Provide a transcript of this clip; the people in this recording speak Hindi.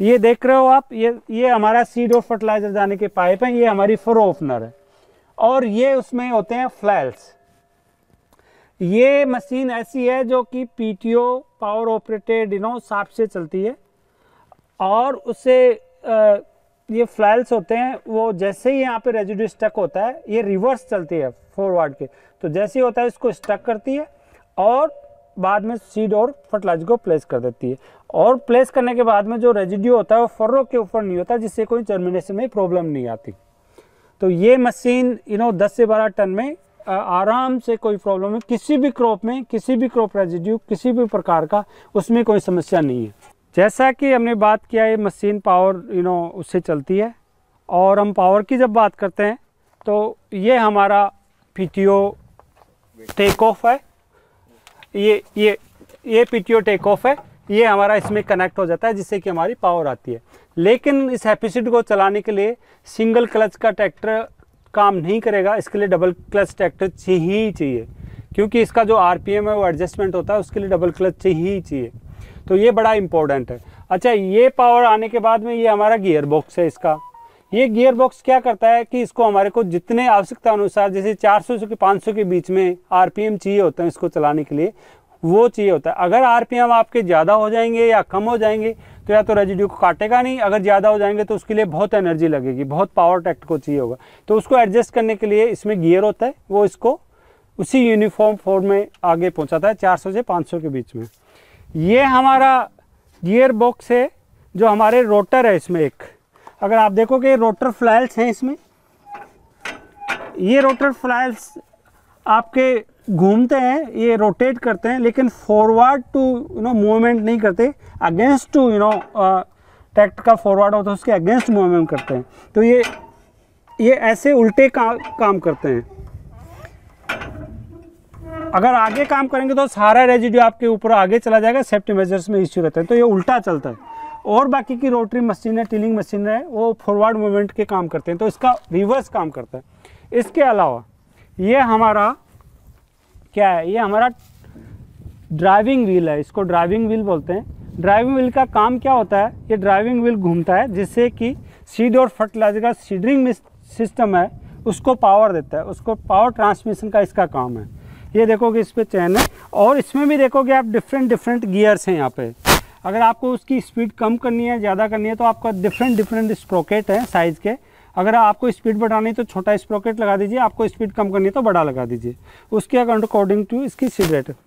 ये देख रहे हो आप ये ये हमारा सीड ऑफ फर्टिलाइजर जाने के पाइप है ये हमारी फ्रो ओपनर है और ये उसमें होते हैं फ्लैल्स ये मशीन ऐसी है जो कि PTO power operated you know साफ से चलती है और उसे ये फ्लैल्स होते हैं वो जैसे ही यहाँ पे रेजिड्यू स्टक होता है ये रिवर्स चलती है फॉरवर्ड के तो जैसे ही होता है इसको स्टक करती है और बाद में सीड और फर्टिलाइजर को प्लेस कर देती है और प्लेस करने के बाद में जो रेजिड्यू होता है वो फर्रो के ऊपर नहीं होता जिससे कोई जर्मिनेशन में प्रॉब्लम नहीं आती तो ये मशीन यू नो 10 से 12 टन में आराम से कोई प्रॉब्लम है किसी भी क्रॉप में किसी भी क्रॉप रेजिड्यू किसी भी प्रकार का उसमें कोई समस्या नहीं है जैसा कि हमने बात किया ये मशीन पावर यू नो उससे चलती है और हम पावर की जब बात करते हैं तो ये हमारा पी टेक ऑफ है ये ये ये पीटीओ टेक ऑफ है ये हमारा इसमें कनेक्ट हो जाता है जिससे कि हमारी पावर आती है लेकिन इस हैपीसीड को चलाने के लिए सिंगल क्लच का ट्रैक्टर काम नहीं करेगा इसके लिए डबल क्लच ट्रैक्टर चाहिए ही चाहिए क्योंकि इसका जो आर है वो एडजस्टमेंट होता है उसके लिए डबल क्लच चाहिए ही चाहिए तो ये बड़ा इंपॉर्टेंट है अच्छा ये पावर आने के बाद में ये हमारा गियर बॉक्स है इसका ये गियर बॉक्स क्या करता है कि इसको हमारे को जितने आवश्यकता अनुसार जैसे 400 से 500 के बीच में आरपीएम चाहिए होता है इसको चलाने के लिए वो चाहिए होता है अगर आरपीएम आपके ज़्यादा हो जाएंगे या कम हो जाएंगे तो या तो रेजिड्यू को काटेगा नहीं अगर ज़्यादा हो जाएंगे तो उसके लिए बहुत एनर्जी लगेगी बहुत पावर टैक्ट को चाहिए होगा तो उसको एडजस्ट करने के लिए इसमें गियर होता है वो इसको उसी यूनिफॉर्म फोर में आगे पहुँचाता है चार से पाँच के बीच में ये हमारा गियर बॉक्स है जो हमारे रोटर है इसमें एक अगर आप देखोगे रोटर फ्लाइल्स हैं इसमें ये रोटर फ्लाइल्स आपके घूमते हैं ये रोटेट करते हैं लेकिन forward to you know movement नहीं करते against to you know tractor का फॉरवर्ड होता है उसके अगेंस्ट मूवमेंट करते हैं तो ये ये ऐसे उल्टे का, काम करते हैं अगर आगे काम करेंगे तो सारा रेजिड्यू आपके ऊपर आगे चला जाएगा सेफ्टी मेजर्स में इश्यू रहते हैं तो ये उल्टा चलता है और बाकी की रोटरी मशीन है टीलिंग मशीन है वो फॉरवर्ड मूवमेंट के काम करते हैं तो इसका रिवर्स काम करता है इसके अलावा ये हमारा क्या है ये हमारा ड्राइविंग व्हील है इसको ड्राइविंग व्हील बोलते हैं ड्राइविंग व्हील का काम क्या होता है ये ड्राइविंग व्हील घूमता है जिससे कि सीड और फर्टिलाइजर का सीडरिंग सिस्टम है उसको पावर देता है उसको पावर ट्रांसमिशन का इसका काम है ये देखोगे इस पर चैन है और इसमें भी देखोगे आप डिफरेंट डिफरेंट गियर्स हैं यहाँ पे अगर आपको उसकी स्पीड कम करनी है ज़्यादा करनी है तो आपका डिफरेंट डिफरेंट स्प्रोकेट है साइज़ के अगर आपको स्पीड बढ़ानी है तो छोटा स्प्रोकेट लगा दीजिए आपको स्पीड कम करनी है तो बड़ा लगा दीजिए उसके अकॉर्डिंग टू इसकी सिगरेट